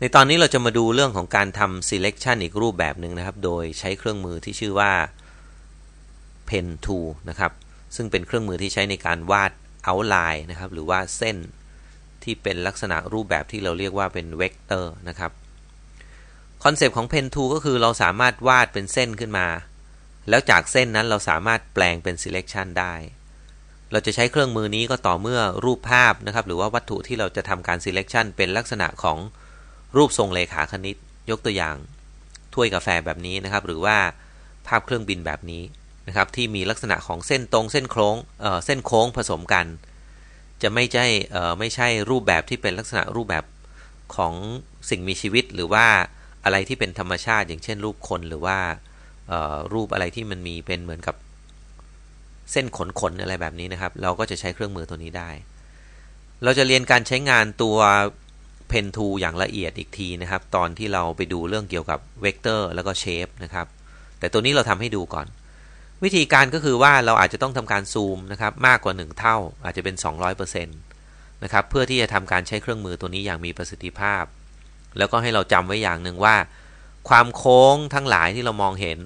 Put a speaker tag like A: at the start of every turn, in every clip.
A: ในตอนนี้เราจะมาดูเรื่องของการทำ selection อีกรูปแบบหนึ่งนะครับ โดยใช้เครื่องมือที่ชื่อว่า pen tool นะครับ ซึ่งเป็นเครื่องมือที่ใช้ในการวาด outline นะครับ หรือว่าเส้น ที่เป็นลักษณะรูปแบบที่เราเรียกว่าเป็นเวกเตอร์นะครับ คอนเซปต์ของ pen tool ก็คือเราสามารถวาดเป็นเส้นขึ้นมา แล้วจากเส้นนั้นเราสามารถแปลงเป็น selection ได้ เราจะใช้เครื่องมือนี้ก็ต่อเมื่อรูปภาพนะครับ หรือว่าวัตถุที่เราจะทำการ selection เป็นลักษณะของรูปทรงเลขาคณิตยกตัวอย่างถ้วยกาแฟแบบนี้นะครับ หรือว่าภาพเครื่องบินแบบนี้นะครับ ที่มีลักษณะของเส้นตรงเส้นโค้งเเส้นโค้งผสมกัน จะไม่ใช่ไม่ใช่รูปแบบที่เป็นลักษณะรูปแบบของสิ่งมีชีวิตหรือว่าอะไรที่เป็นธรรมชาติ อย่างเช่น รูปคนหรือว่ารูปอะไรที่มันมีเป็นเหมือนกับ เส้นขนขนอะไรแบบนี้นะครับ เราก็จะใช้เครื่องมือตัวนี้ได้ เราจะเรียนการใช้งานตัวเพนทูอย่างละเอียดอีกทีนะครับ ตอนที่เราไปดูเรื่องเกี่ยวกับเวกเตอร์แล้วก็เชฟนะครับแต่ตัวนี้เราทำให้ดูก่อน วิธีการก็คือว่าเราอาจจะต้องทำการซูมนะครับ มากกว่า 1 เท่าอาจจะเป็น 200%นะครับ เพื่อที่จะทำการใช้เครื่องมือตัวนี้อย่างมีประสิทธิภาพ แล้วก็ให้เราจำไว้อย่างหนึ่งว่า ความโค้งทั้งหลายที่เรามองเห็น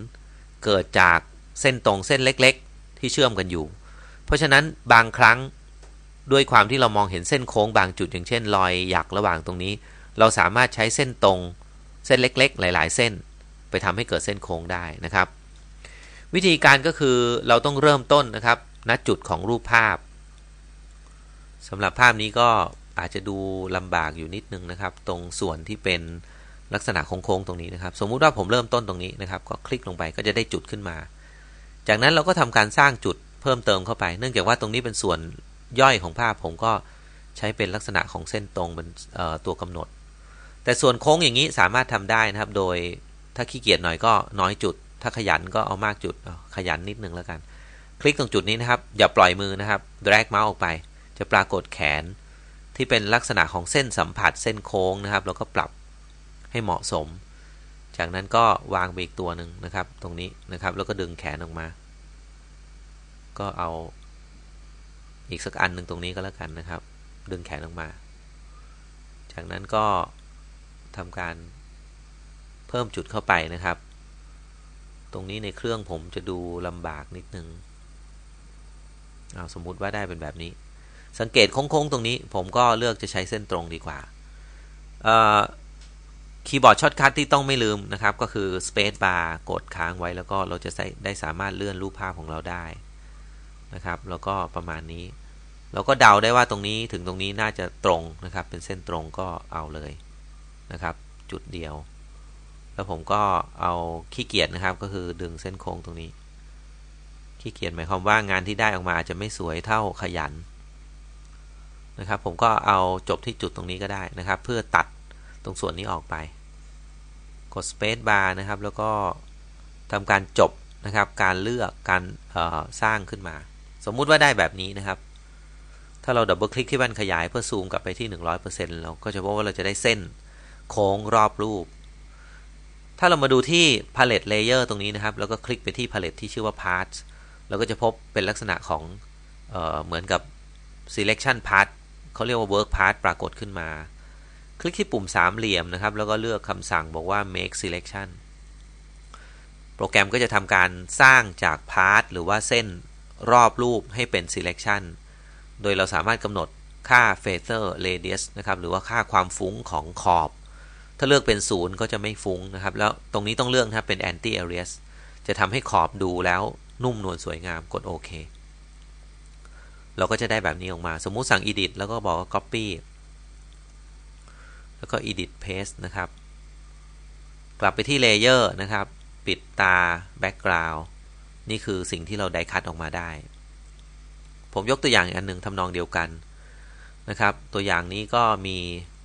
A: เกิดจากเส้นตรงเส้นเล็ก ๆ ที่เชื่อมกันอยู่ เพราะฉะนั้นบางครั้งด้วยความที่เรามองเห็นเส้นโค้งบางจุดอย่างเช่นรอยหยักระหว่างตรงนี้ เราสามารถใช้เส้นตรง เส้นเล็กๆ หลาย ๆ เส้น ไปทำให้เกิดเส้นโค้งได้นะครับ วิธีการก็คือเราต้องเริ่มต้นนะครับณจุดของรูปภาพ สำหรับภาพนี้ก็อาจจะดูลำบากอยู่นิดนึงนะครับ ตรงส่วนที่เป็นลักษณะโค้งๆตรงนี้นะครับ สมมุติว่าผมเริ่มต้นตรงนี้นะครับ ก็คลิกลงไปก็จะได้จุดขึ้นมา จากนั้นเราก็ทำการสร้างจุดเพิ่มเติมเข้าไปเนื่องจากว่าตรงนี้เป็นส่วนย่อยของภาพผมก็ใช้เป็นลักษณะของเส้นตรงเป็นตัวกำหนด แต่ส่วนโค้งอย่างนี้สามารถทำได้นะครับ โดยถ้าขี้เกียจหน่อยก็น้อยจุด ถ้าขยันก็เอามากจุดขยันนิดนึงแล้วกัน คลิกตรงจุดนี้นะครับ อย่าปล่อยมือนะครับ drag เมาส์ออกไป จะปรากฏแขนที่เป็นลักษณะของเส้นสัมผัสเส้นโค้งนะครับ แล้วก็ปรับให้เหมาะสม จากนั้นก็วางไปอีกตัวหนึ่งนะครับ ตรงนี้นะครับ แล้วก็ดึงแขนออกมา ก็เอาอีกสักอันหนึ่งตรงนี้ก็แล้วกันนะครับ ดึงแขนลงมา จากนั้นก็ทำการเพิ่มจุดเข้าไปนะครับ ตรงนี้ในเครื่องผมจะดูลำบากนิดนึงเอาสมมุติว่าได้เป็นแบบนี้ สังเกตโค้งๆ ตรงนี้ผมก็เลือกจะใช้เส้นตรงดีกว่าคีย์บอร์ดช็อตคัทที่ต้องไม่ลืมนะครับ ก็คือ Space Bar กดค้างไว้แล้วก็เราจะได้สามารถเลื่อนรูปภาพของเราได้นะครับ แล้วก็ประมาณนี้เราก็เดาได้ว่าตรงนี้ถึงตรงนี้น่าจะตรงนะครับ เป็นเส้นตรงก็เอาเลยนะครับ จุดเดียว แล้วผมก็เอาขี้เกียจนะครับก็คือดึงเส้นโค้งตรงนี้ขี้เกียจหมายความว่างานที่ได้ออกมาอาจจะไม่สวยเท่าขยัน นะครับ ผมก็เอาจบที่จุดตรงนี้ก็ได้นะครับ เพื่อตัดตรงส่วนนี้ออกไป กด space bar นะครับแล้วก็ทำการจบนะครับ การเลือกการสร้างขึ้นมา สมมุติว่าได้แบบนี้นะครับถ้าเราดับเบิลคลิกที่แว่นขยายเพื่อซูมกลับไปที่ 100%เรเราก็จะพบว่าเราจะได้เส้นโค้งรอบรูป ถ้าเรามาดูที่ Palette Layer ตรงนี้นะครับ แล้วก็คลิกไปที่ Palette ที่ชื่อว่า Parts เราก็จะพบเป็นลักษณะของเออเหมือนกับ Selection Part เขาเรียกว่า Work Part ปรากฏขึ้นมา คลิกที่ปุ่มสามเหลี่ยมนะครับ แล้วก็เลือกคำสั่งบอกว่า Make Selection โปรแกรมก็จะทำการสร้างจาก Part หรือว่าเส้นรอบรูปให้เป็น Selection โดยเราสามารถกำหนดค่า phasor radius นะครับ หรือว่าค่าความฟุ้งของขอบ ถ้าเลือกเป็น 0 ก็จะไม่ฟุ้งนะครับ แล้วตรงนี้ต้องเลือกนะเป็น anti alias จะทำให้ขอบดูแล้วนุ่มนวลสวยงามกดโอเคเราก็จะได้แบบนี้ออกมา สมมุติสั่ง edit แล้วก็บอกว่า copy แล้วก็ edit paste นะครับ กลับไปที่ layer นะครับ ปิดตา background นี่คือสิ่งที่เราได้คัดออกมาได้ผมยกตัวอย่างอีกอันหนึ่งทำนองเดียวกันนะครับ ตัวอย่างนี้ก็มี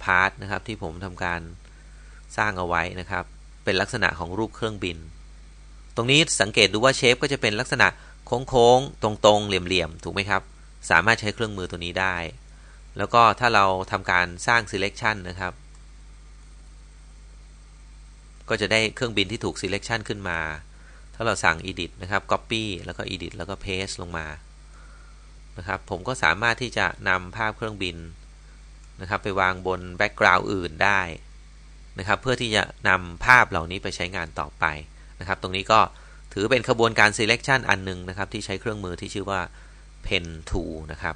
A: พาร์ทนะครับที่ผมทำการสร้างเอาไว้นะครับ เป็นลักษณะของรูปเครื่องบิน ตรงนี้สังเกตดูว่าเชฟก็จะเป็นลักษณะ โค้งๆ ตรงๆ เหลี่ยมๆ ถูกไหมครับ สามารถใช้เครื่องมือตัวนี้ได้ แล้วก็ถ้าเราทำการสร้าง selection นะครับ ก็จะได้เครื่องบินที่ถูก selection ขึ้นมา ถ้าเราสั่ง edit นะครับ copy แล้วก็ edit แล้วก็ paste ลงมานะครับผมก็สามารถที่จะนำภาพเครื่องบินนะครับ ไปวางบนแบ็กกราวด์อื่นได้นะครับ เพื่อที่จะนำภาพเหล่านี้ไปใช้งานต่อไปนะครับ ตรงนี้ก็ถือเป็นขบวนการ selection อันนึงนะครับที่ใช้เครื่องมือที่ชื่อว่า pen tool นะครับ